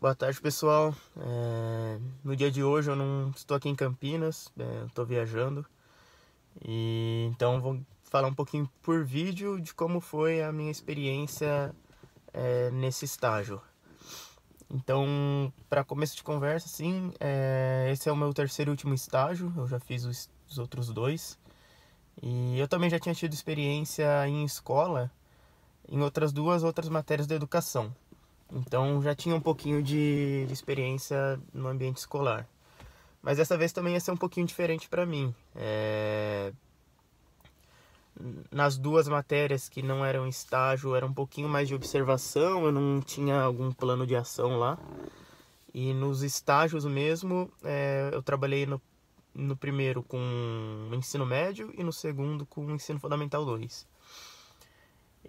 Boa tarde, pessoal. É... No dia de hoje eu não estou aqui em Campinas, é... estou viajando. E então vou falar um pouquinho por vídeo de como foi a minha experiência é... nesse estágio. Então, para começo de conversa, sim, é, esse é o meu terceiro e último estágio. Eu já fiz os, os outros dois. E eu também já tinha tido experiência em escola em outras duas outras matérias da educação. Então já tinha um pouquinho de, de experiência no ambiente escolar. Mas dessa vez também ia ser um pouquinho diferente para mim. É... Nas duas matérias que não eram estágio, era um pouquinho mais de observação, eu não tinha algum plano de ação lá. E nos estágios mesmo, é... eu trabalhei no, no primeiro com ensino médio e no segundo com ensino fundamental 2.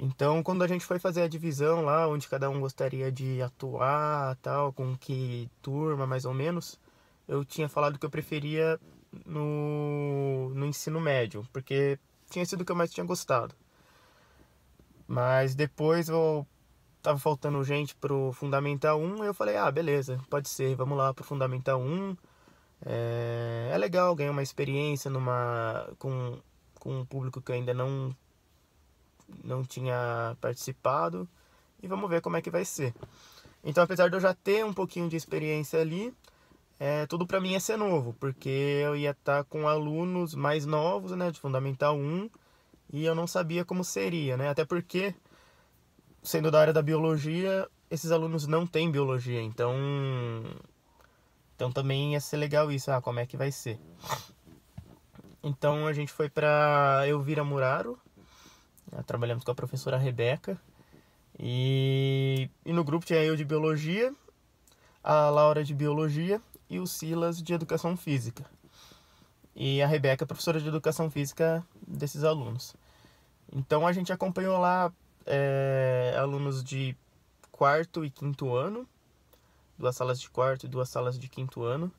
Então, quando a gente foi fazer a divisão lá, onde cada um gostaria de atuar, tal, com que turma mais ou menos, eu tinha falado que eu preferia no, no ensino médio, porque tinha sido o que eu mais tinha gostado. Mas depois eu tava faltando gente pro Fundamental 1, eu falei, ah, beleza, pode ser, vamos lá pro Fundamental 1. É, é legal ganhar uma experiência numa com, com um público que ainda não não tinha participado. E vamos ver como é que vai ser. Então, apesar de eu já ter um pouquinho de experiência ali, é, tudo para mim ia é ser novo, porque eu ia estar tá com alunos mais novos, né, de Fundamental 1, e eu não sabia como seria, né? Até porque, sendo da área da biologia, esses alunos não têm biologia, então. Então também ia ser legal isso, ah, como é que vai ser. Então a gente foi para Elvira Muraro, né, trabalhamos com a professora Rebeca. E, e no grupo tinha eu de biologia, a Laura de biologia e o Silas de educação física. E a Rebeca, é professora de educação física desses alunos. Então a gente acompanhou lá é, alunos de quarto e quinto ano, duas salas de quarto e duas salas de quinto ano.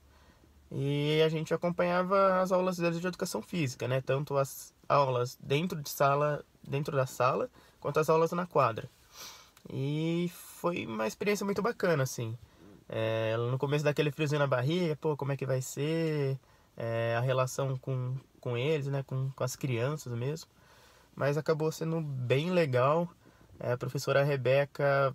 E a gente acompanhava as aulas deles de educação física, né? Tanto as aulas dentro de sala, dentro da sala, quanto as aulas na quadra. E foi uma experiência muito bacana, assim. É, no começo daquele friozinho na barriga, pô, como é que vai ser é, a relação com, com eles, né, com, com as crianças mesmo. Mas acabou sendo bem legal. É, a professora Rebeca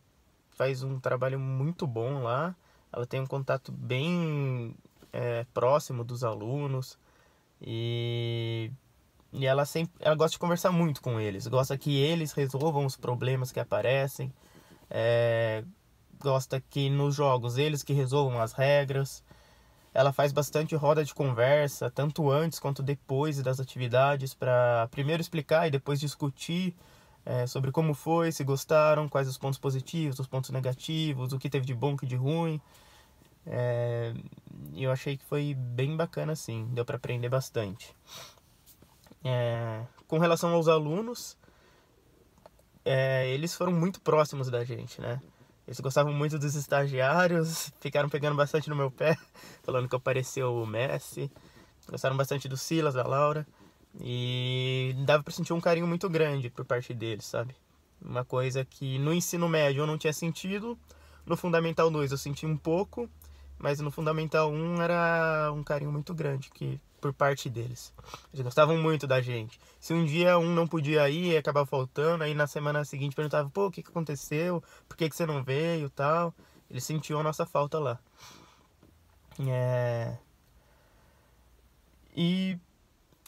faz um trabalho muito bom lá. Ela tem um contato bem é, próximo dos alunos e e ela sempre ela gosta de conversar muito com eles, gosta que eles resolvam os problemas que aparecem, é, gosta que nos jogos eles que resolvam as regras. Ela faz bastante roda de conversa, tanto antes quanto depois das atividades, para primeiro explicar e depois discutir é, sobre como foi, se gostaram, quais os pontos positivos, os pontos negativos, o que teve de bom, o que de ruim. É, eu achei que foi bem bacana, assim deu para aprender bastante. É, com relação aos alunos, é, eles foram muito próximos da gente, né? Eles gostavam muito dos estagiários, ficaram pegando bastante no meu pé, falando que apareceu o Messi. Gostaram bastante do Silas, da Laura. E dava para sentir um carinho muito grande por parte deles, sabe? Uma coisa que no ensino médio eu não tinha sentido, no Fundamental 2 eu senti um pouco, mas no Fundamental 1 era um carinho muito grande que por parte deles. Eles gostavam muito da gente. Se um dia um não podia ir e acabava faltando, aí na semana seguinte perguntava, pô, o que, que aconteceu? Por que, que você não veio tal? Eles sentiam a nossa falta lá. É... E...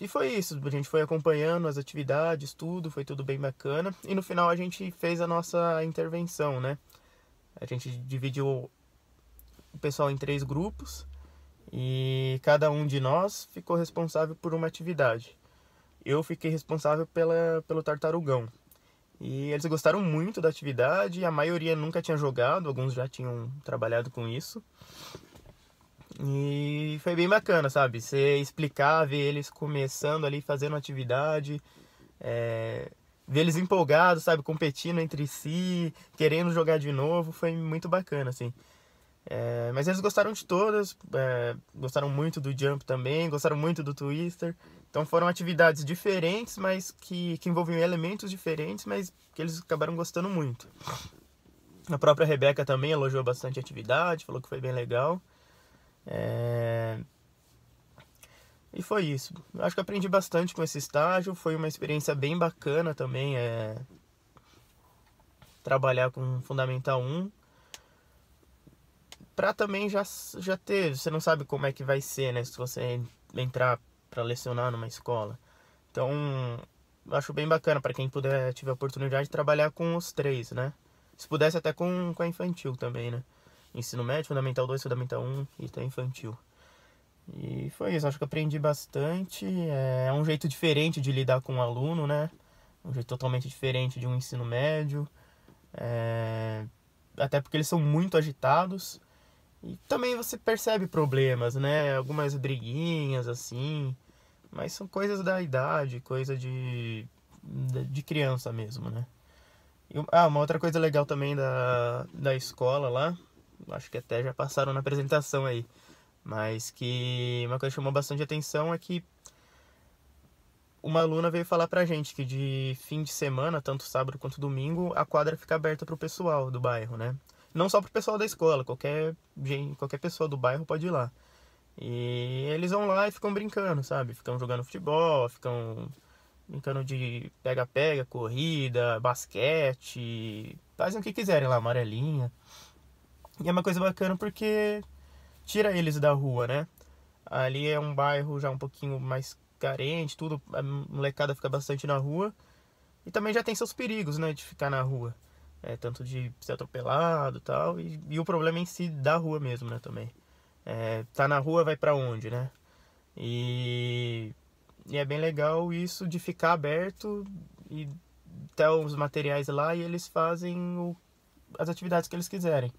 e foi isso. A gente foi acompanhando as atividades, tudo, foi tudo bem bacana. E no final a gente fez a nossa intervenção, né? A gente dividiu o pessoal em três grupos e cada um de nós ficou responsável por uma atividade. Eu fiquei responsável pela, pelo tartarugão. E eles gostaram muito da atividade, a maioria nunca tinha jogado, alguns já tinham trabalhado com isso. E foi bem bacana, sabe? Você explicar, ver eles começando ali, fazendo atividade, é... ver eles empolgados, sabe? Competindo entre si, querendo jogar de novo, foi muito bacana, assim. É, mas eles gostaram de todas, é, gostaram muito do jump também, gostaram muito do twister. Então foram atividades diferentes, mas que, que envolviam elementos diferentes, mas que eles acabaram gostando muito. A própria Rebeca também elogiou bastante a atividade, falou que foi bem legal. É... E foi isso. Eu acho que aprendi bastante com esse estágio, foi uma experiência bem bacana também. É, trabalhar com Fundamental 1 para também já, já ter. Você não sabe como é que vai ser, né? Se você entrar para lecionar numa escola. Então, acho bem bacana para quem puder, tiver oportunidade de trabalhar com os três, né? Se pudesse até com, com a infantil também, né? Ensino médio, Fundamental 2, Fundamental 1 e até infantil. E foi isso, acho que aprendi bastante. É, é um jeito diferente de lidar com o um aluno, né? Um jeito totalmente diferente de um ensino médio. É... Até porque eles são muito agitados. E também você percebe problemas, né? Algumas briguinhas assim. Mas são coisas da idade, coisa de, de criança mesmo, né? E, ah, uma outra coisa legal também da, da escola lá, acho que até já passaram na apresentação aí, mas que uma coisa que chamou bastante atenção é que uma aluna veio falar pra gente que de fim de semana, tanto sábado quanto domingo, a quadra fica aberta pro pessoal do bairro, né? Não só pro pessoal da escola, qualquer, gente, qualquer pessoa do bairro pode ir lá. E eles vão lá e ficam brincando, sabe? Ficam jogando futebol, ficam brincando de pega-pega, corrida, basquete, fazem o que quiserem lá, amarelinha. E é uma coisa bacana porque tira eles da rua, né? Ali é um bairro já um pouquinho mais carente, tudo, a molecada fica bastante na rua. E também já tem seus perigos, né, de ficar na rua. É, tanto de ser atropelado tal, e tal. E o problema é em si da rua mesmo, né, também. É, tá na rua, vai para onde, né? E, e é bem legal isso de ficar aberto e ter os materiais lá e eles fazem o, as atividades que eles quiserem.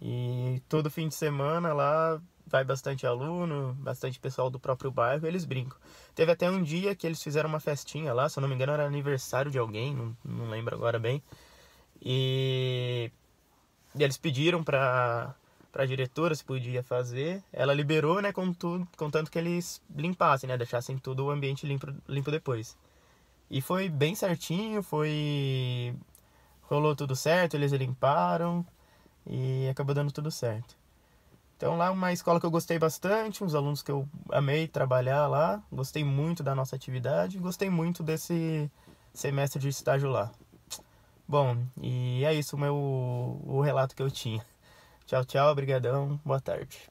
E todo fim de semana lá vai bastante aluno, bastante pessoal do próprio bairro, eles brincam. Teve até um dia que eles fizeram uma festinha lá, se eu não me engano era aniversário de alguém, não, não lembro agora bem. E, e eles pediram para a diretora se podia fazer. Ela liberou, né, contudo, contanto que eles limpassem, né, deixassem todo o ambiente limpo, limpo depois. E foi bem certinho, foi rolou tudo certo, eles limparam e acabou dando tudo certo. Então lá uma escola que eu gostei bastante, uns alunos que eu amei trabalhar lá, gostei muito da nossa atividade, gostei muito desse semestre de estágio lá. Bom, e é isso o meu o relato que eu tinha. Tchau, tchau, obrigadão, boa tarde.